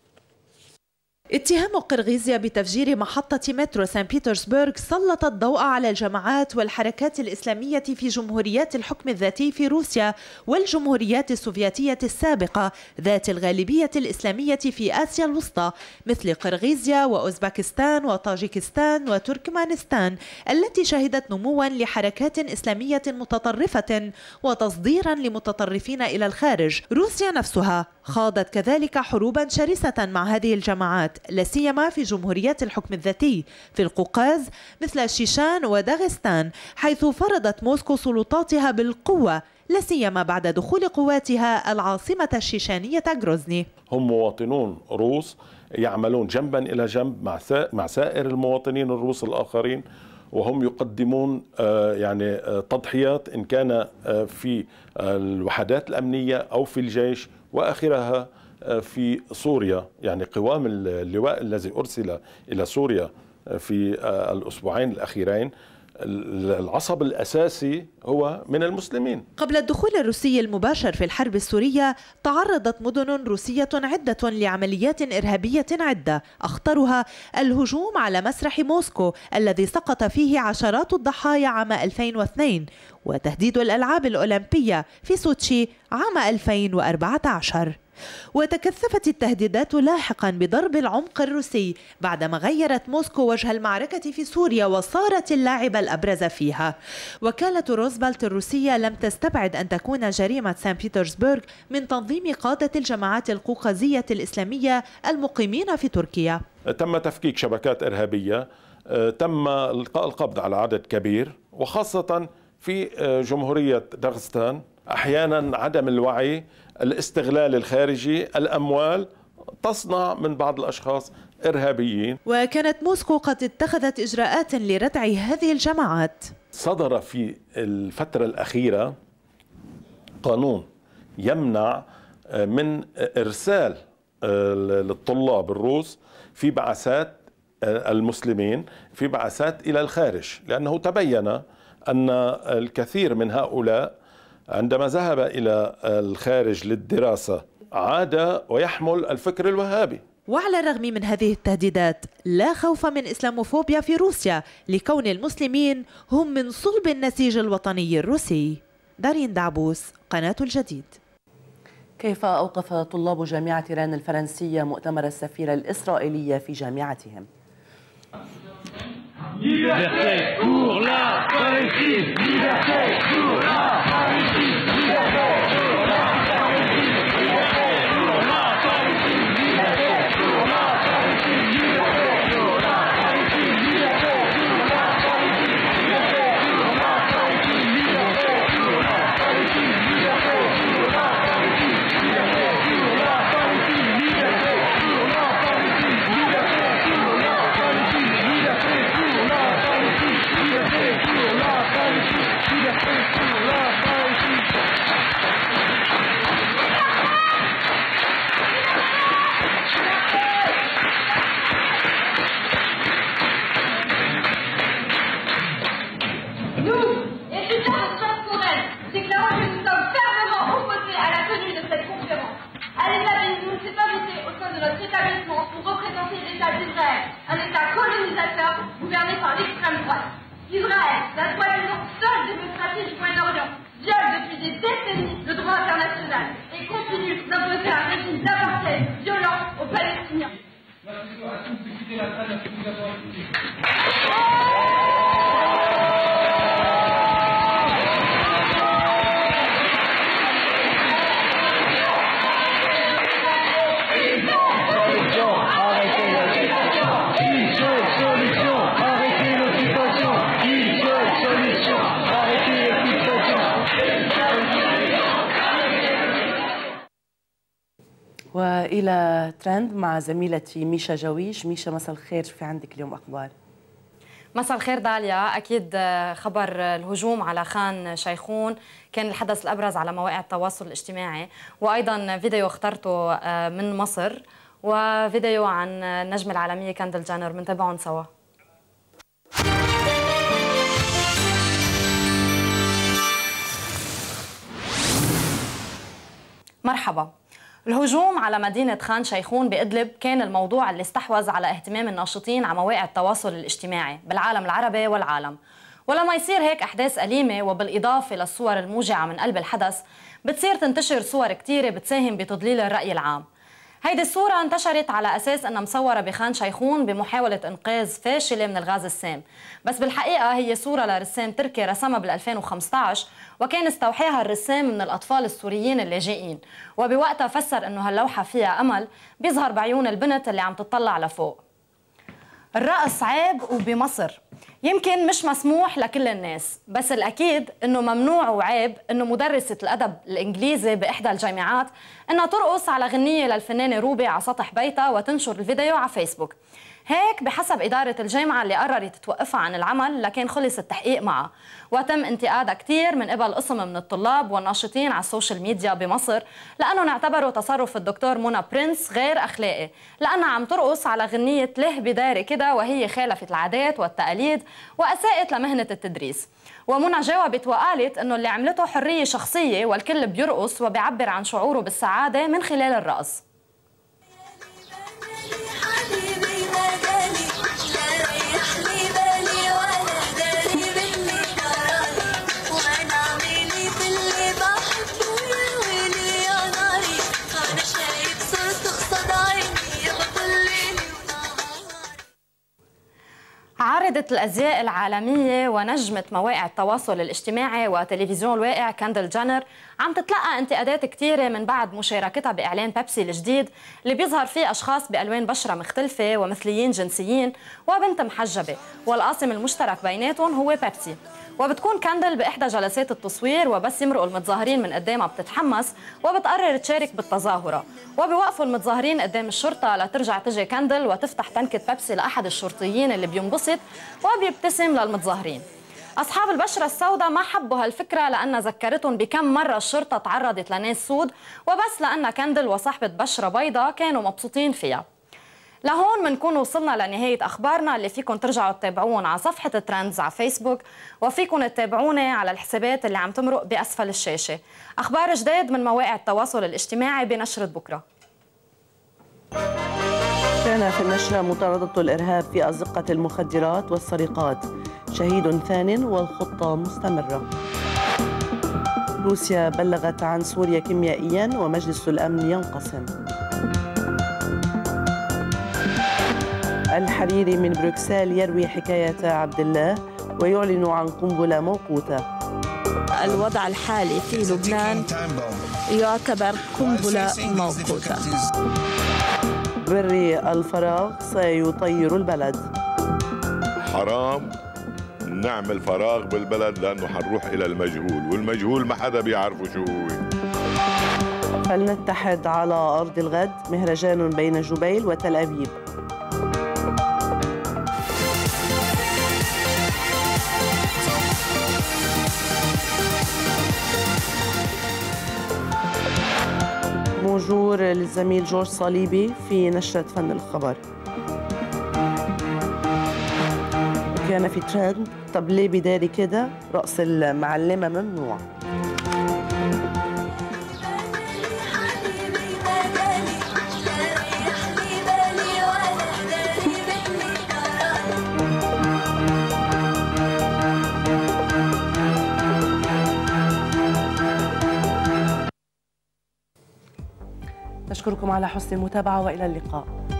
اتهام قرغيزيا بتفجير محطة مترو سان بيترسبرغ سلط الضوء على الجماعات والحركات الإسلامية في جمهوريات الحكم الذاتي في روسيا والجمهوريات السوفيتية السابقة ذات الغالبية الإسلامية في آسيا الوسطى مثل قرغيزيا وأوزباكستان وطاجكستان وتركمانستان التي شهدت نموا لحركات إسلامية متطرفة وتصديرا لمتطرفين إلى الخارج روسيا نفسها خاضت كذلك حروبا شرسة مع هذه الجماعات لا سيما في جمهوريات الحكم الذاتي في القوقاز مثل شيشان وداغستان حيث فرضت موسكو سلطاتها بالقوة لا سيما بعد دخول قواتها العاصمة الشيشانية غروزني هم مواطنون روس يعملون جنبا إلى جنب مع سائر المواطنين الروس الآخرين وهم يقدمون آه، يعني آه، تضحيات ان كان آه، في الوحدات الامنيه او في الجيش واخرها في سوريا يعني قوام اللواء الذي أرسل إلى سوريا في آه، الأسبوعين الأخيرين العصب الأساسي هو من المسلمين قبل الدخول الروسي المباشر في الحرب السورية تعرضت مدن روسية عدة لعمليات إرهابية عدة أخطرها الهجوم على مسرح موسكو الذي سقط فيه عشرات الضحايا عام 2002 وتهديد الألعاب الأولمبية في سوتشي عام 2014 وتكثفت التهديدات لاحقا بضرب العمق الروسي بعدما غيرت موسكو وجه المعركة في سوريا وصارت اللاعب الأبرز فيها وكالة روزفلت الروسية لم تستبعد أن تكون جريمة سان بيترسبورغ من تنظيم قادة الجماعات القوقازية الإسلامية المقيمين في تركيا تم تفكيك شبكات إرهابية آه، تم القاء القبض على عدد كبير وخاصة في آه، جمهورية داغستان أحيانا عدم الوعي الاستغلال الخارجي الأموال تصنع من بعض الأشخاص إرهابيين وكانت موسكو قد اتخذت إجراءات لردع هذه الجماعات صدر في الفترة الأخيرة قانون يمنع آه، من إرسال الطلاب آه، الروس في بعثات آه، المسلمين في بعثات إلى الخارج لأنه تبين أن الكثير من هؤلاء عندما ذهب إلى الخارج للدراسة عاد ويحمل الفكر الوهابي وعلى الرغم من هذه التهديدات لا خوف من إسلاموفوبيا في روسيا لكون المسلمين هم من صلب النسيج الوطني الروسي دارين دعبوس قناة الجديد كيف أوقف طلاب جامعة ران الفرنسية مؤتمر السفيرة الإسرائيلية في جامعتهم؟ Liberté pour la Palestine Liberté pour la Palestine Liberté مع زميلتي ميشا جويش ميشا مساء الخير شو في عندك اليوم أخبار؟ مساء الخير داليا اكيد آه، خبر الهجوم على خان شيخون كان الحدث الابرز على مواقع التواصل الاجتماعي وايضا فيديو اخترته آه، من مصر وفيديو عن النجمه العالميه كاندل جانر بنتابعهم سوا مرحبا الهجوم على مدينة خان شيخون بإدلب كان الموضوع اللي استحوذ على اهتمام الناشطين على مواقع التواصل الاجتماعي بالعالم العربي والعالم ولما يصير هيك أحداث أليمة وبالإضافة للصور الموجعة من قلب الحدث بتصير تنتشر صور كتيرة بتساهم بتضليل الرأي العام هيدي الصورة انتشرت على أساس أنها مصورة بخان شيخون بمحاولة إنقاذ فاشلة من الغاز السام بس بالحقيقة هي صورة لرسام تركي رسمها بال2015 وكان استوحاها الرسام من الأطفال السوريين اللاجئين وبوقتها فسر أنه هاللوحة فيها أمل بيظهر بعيون البنت اللي عم تطلع لفوق الرقص عيب وبمصر يمكن مش مسموح لكل الناس بس الأكيد أنه ممنوع وعيب أنه مدرسة الأدب الإنجليزي بإحدى الجامعات أنها ترقص على غنية للفنانة روبي على سطح بيتها وتنشر الفيديو على فيسبوك هيك بحسب إدارة الجامعة اللي قررت توقفها عن العمل لكن خلص التحقيق معها وتم انتقادها كتير من قبل قسم من الطلاب والناشطين على السوشيال ميديا بمصر لأنهم اعتبروا تصرف الدكتور منى برنس غير أخلاقي لأنها عم ترقص على غنية له بداري كده وهي خالفت العادات والتقاليد وأساءت لمهنة التدريس ومنى جاوبت وقالت انه اللي عملته حريه شخصيه والكل بيرقص وبيعبر عن شعوره بالسعاده من خلال الرقص عارضة الازياء العالميه ونجمه مواقع التواصل الاجتماعي وتلفزيون الواقع كاندل جانر عم تتلقى انتقادات كثيره من بعد مشاركتها باعلان بيبسي الجديد اللي بيظهر فيه اشخاص بالوان بشره مختلفه ومثليين جنسيين وبنت محجبه والقاسم المشترك بيناتهم هو بيبسي وبتكون كاندل باحدى جلسات التصوير وبس يمرقوا المتظاهرين من قدامها بتتحمس وبتقرر تشارك بالتظاهره وبوقفوا المتظاهرين قدام الشرطه لترجع تجي كاندل وتفتح تنكه بيبسي لاحد الشرطيين اللي بينبسط وبيبتسم للمتظاهرين أصحاب البشرة السوداء ما حبوا هالفكرة لأنها ذكرتهم بكم مرة الشرطة تعرضت لناس سود وبس لأن كندل وصاحبة بشرة بيضاء كانوا مبسوطين فيها لهون بنكون وصلنا لنهاية أخبارنا اللي فيكم ترجعوا تتابعون على صفحة ترندز على فيسبوك وفيكم تتابعوني على الحسابات اللي عم تمرق بأسفل الشاشة أخبار جديد من مواقع التواصل الاجتماعي بنشرة بكرة كان في النشرة مطاردة الإرهاب في أزقة المخدرات والسرقات شهيد ثان والخطة مستمرة روسيا بلغت عن سوريا كيميائيا ومجلس الأمن ينقسم الحريري من بروكسل يروي حكاية عبد الله ويعلن عن قنبلة موقوتة الوضع الحالي في لبنان يعتبر قنبلة موقوتة بري الفراغ سيطير البلد حرام نعمل فراغ بالبلد لأنه حنروح إلى المجهول والمجهول ما حدا بيعرفه شو هو فلنتحد على أرض الغد مهرجان بين جبيل وتل أبيب حضور للزميل جورج صليبي في نشرة فن الخبر كان في ترند طب ليه بداري كده رقص المعلمة ممنوع أشكركم على حسن المتابعة وإلى اللقاء